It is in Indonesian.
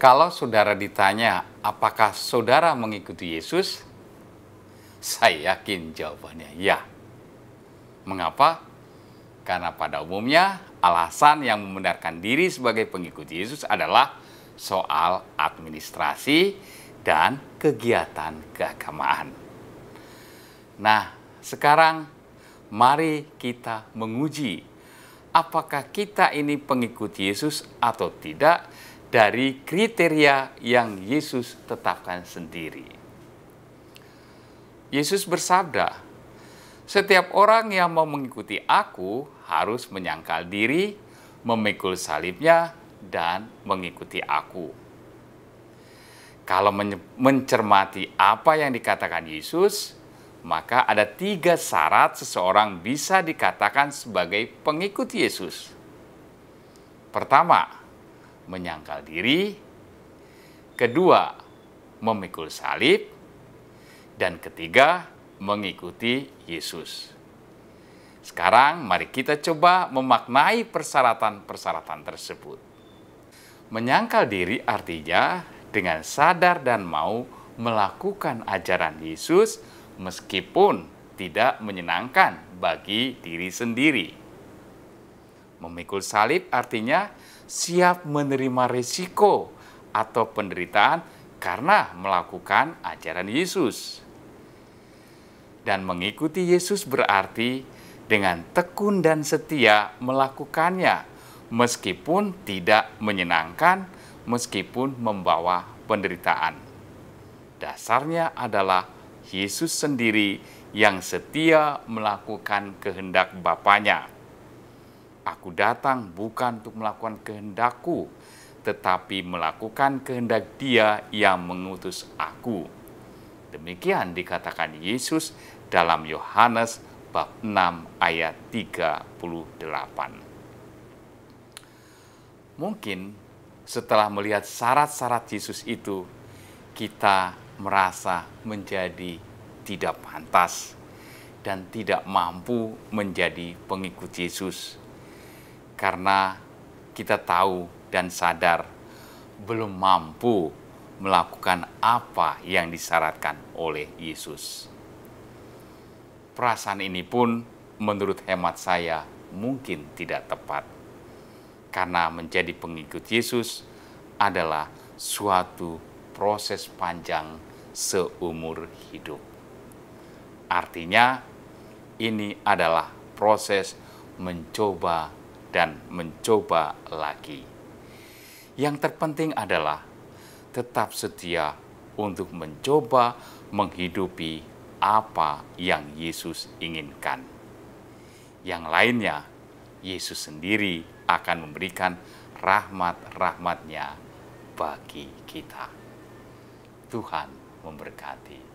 Kalau saudara ditanya, apakah saudara mengikuti Yesus? Saya yakin jawabannya ya. Mengapa? Karena pada umumnya alasan yang membenarkan diri sebagai pengikut Yesus adalah soal administrasi dan kegiatan keagamaan. Nah, sekarang mari kita menguji apakah kita ini pengikut Yesus atau tidak dari kriteria yang Yesus tetapkan sendiri. Yesus bersabda, "Setiap orang yang mau mengikuti Aku harus menyangkal diri, memikul salibnya, dan mengikuti Aku." Kalau mencermati apa yang dikatakan Yesus, maka ada tiga syarat seseorang bisa dikatakan sebagai pengikut Yesus. Pertama, menyangkal diri, kedua memikul salib, dan ketiga mengikuti Yesus. Sekarang mari kita coba memaknai persyaratan-persyaratan tersebut. Menyangkal diri artinya dengan sadar dan mau melakukan ajaran Yesus meskipun tidak menyenangkan bagi diri sendiri. Memikul salib artinya siap menerima risiko atau penderitaan karena melakukan ajaran Yesus. Dan mengikuti Yesus berarti dengan tekun dan setia melakukannya, meskipun tidak menyenangkan, meskipun membawa penderitaan. Dasarnya adalah Yesus sendiri yang setia melakukan kehendak Bapaknya. Aku datang bukan untuk melakukan kehendakku, tetapi melakukan kehendak Dia yang mengutus aku. Demikian dikatakan Yesus dalam Yohanes bab 6 ayat 38. Mungkin setelah melihat syarat-syarat Yesus itu, kita merasa menjadi tidak pantas dan tidak mampu menjadi pengikut Yesus karena kita tahu dan sadar belum mampu melakukan apa yang disyaratkan oleh Yesus. Perasaan ini pun, menurut hemat saya, mungkin tidak tepat, karena menjadi pengikut Yesus adalah suatu proses panjang seumur hidup. Artinya, ini adalah proses mencoba dan mencoba lagi. Yang terpenting adalah tetap setia untuk mencoba menghidupi apa yang Yesus inginkan. Yang lainnya, Yesus sendiri akan memberikan rahmat-rahmatnya bagi kita. Tuhan memberkati.